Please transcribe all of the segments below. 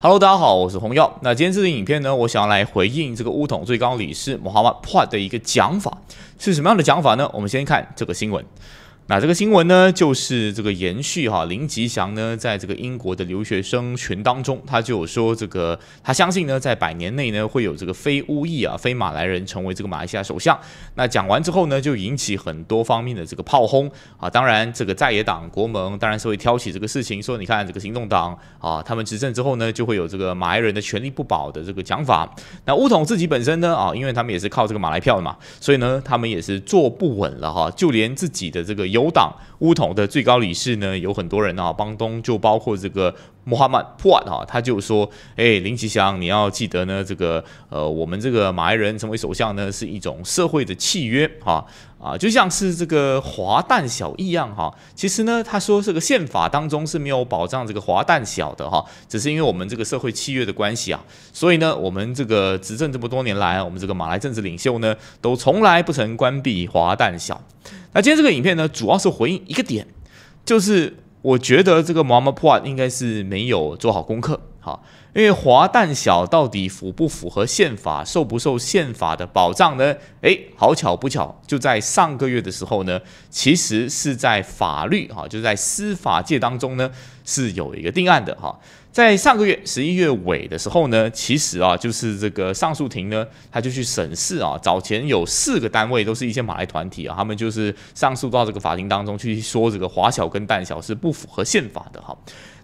Hello，大家好，我是洪耀。那今天这个影片呢，我想要来回应这个乌统最高理事穆哈马帕的一个讲法，是什么样的讲法呢？我们先看这个新闻。那这个新闻呢，就是这个延续哈，林吉祥呢在这个英国的留学生群当中，他就有说这个他相信呢，在百年内呢会有这个非巫裔啊、非马来人成为这个马来西亚首相。那讲完之后呢，就引起很多方面的这个炮轰啊，当然这个在野党国盟当然是会挑起这个事情，说你看这个行动党啊，他们执政之后呢，就会有这个马来人的权利不保的这个讲法。那乌统自己本身呢啊，因为他们也是靠这个马来票的嘛，所以呢他们也是坐不稳了哈，就连自己的这个优。有党乌统的最高理事呢，有很多人啊，帮东就包括这个。莫哈曼破案哈，他就说：“哎，林吉祥，你要记得呢，这个呃，我们这个马来人成为首相呢是一种社会的契约哈啊，就像是这个华诞小一样哈。其实呢，他说这个宪法当中是没有保障这个华诞小的哈，只是因为我们这个社会契约的关系啊，所以呢，我们这个执政这么多年来，我们这个马来政治领袖呢都从来不曾关闭华诞小。那今天这个影片呢，主要是回应一个点，就是。”我觉得这个毛 o 破应该是没有做好功课。因为华淡小到底符不符合宪法，受不受宪法的保障呢？诶，好巧不巧，就在上个月的时候呢，其实是在法律哈，就在司法界当中呢，是有一个定案的哈。在上个月十一月尾的时候呢，其实啊，就是这个上诉庭呢，他就去审视啊，早前有四个单位都是一些马来团体啊，他们就是上诉到这个法庭当中去说这个华小跟淡小是不符合宪法的哈。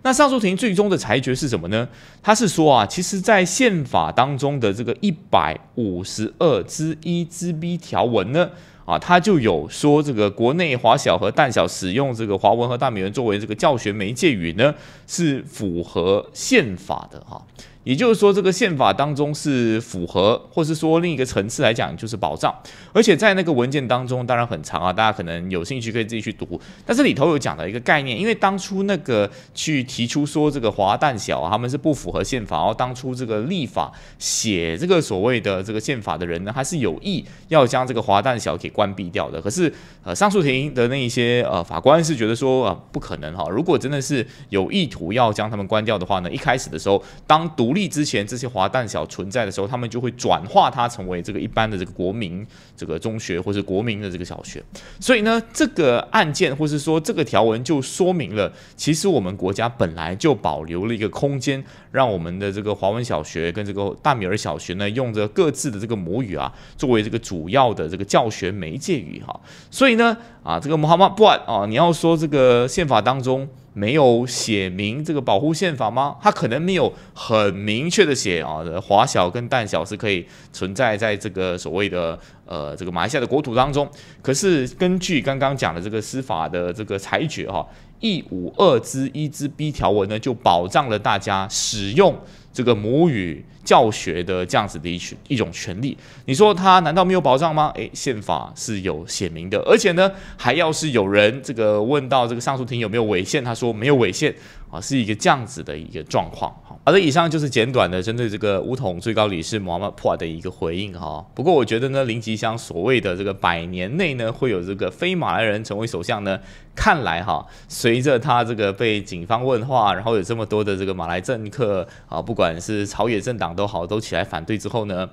那上诉庭最终的裁决是什么呢？他是说啊，其实，在宪法当中的这个一百五十二之一之 B 条文呢。啊，他就有说这个国内华小和淡小使用这个华文和大美语作为这个教学媒介语呢，是符合宪法的哈。也就是说，这个宪法当中是符合，或是说另一个层次来讲就是保障。而且在那个文件当中，当然很长啊，大家可能有兴趣可以自己去读。但是里头有讲到一个概念，因为当初那个去提出说这个华淡小他们是不符合宪法，然后当初这个立法写这个所谓的这个宪法的人呢，还是有意要将这个华淡小给。关闭掉的，可是呃，上诉庭的那一些呃法官是觉得说啊，不可能哈。如果真的是有意图要将他们关掉的话呢，一开始的时候，当独立之前这些华诞小存在的时候，他们就会转化它成为这个一般的这个国民这个中学，或是国民的这个小学。所以呢，这个案件或是说这个条文就说明了，其实我们国家本来就保留了一个空间，让我们的这个华文小学跟这个大米尔小学呢，用着各自的这个母语啊，作为这个主要的这个教学美。媒介语哈，所以呢，啊，这个 m m h a m 们 d b u 然啊，你要说这个宪法当中没有写明这个保护宪法吗？它可能没有很明确的写啊，华小跟淡小是可以存在在这个所谓的呃这个马来西亚的国土当中。可是根据刚刚讲的这个司法的这个裁决哈，一五二之一之 B 条文呢，就保障了大家使用。这个母语教学的这样子的一一一种权利，你说他难道没有保障吗？哎，宪法是有写明的，而且呢，还要是有人这个问到这个上诉庭有没有违宪，他说没有违宪啊，是一个这样子的一个状况。好，的以上就是简短的针对这个巫统最高理事毛马破的一个回应哈。不过我觉得呢，林吉祥所谓的这个百年内呢会有这个非马来人成为首相呢，看来哈，随着他这个被警方问话，然后有这么多的这个马来政客啊，不管。不管是朝野政党都好，都起来反对之后呢，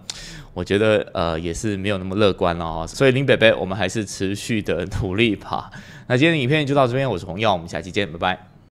我觉得呃也是没有那么乐观了哦、所以林北北，我们还是持续的努力吧。那今天的影片就到这边，我是洪耀，我们下期见，拜拜。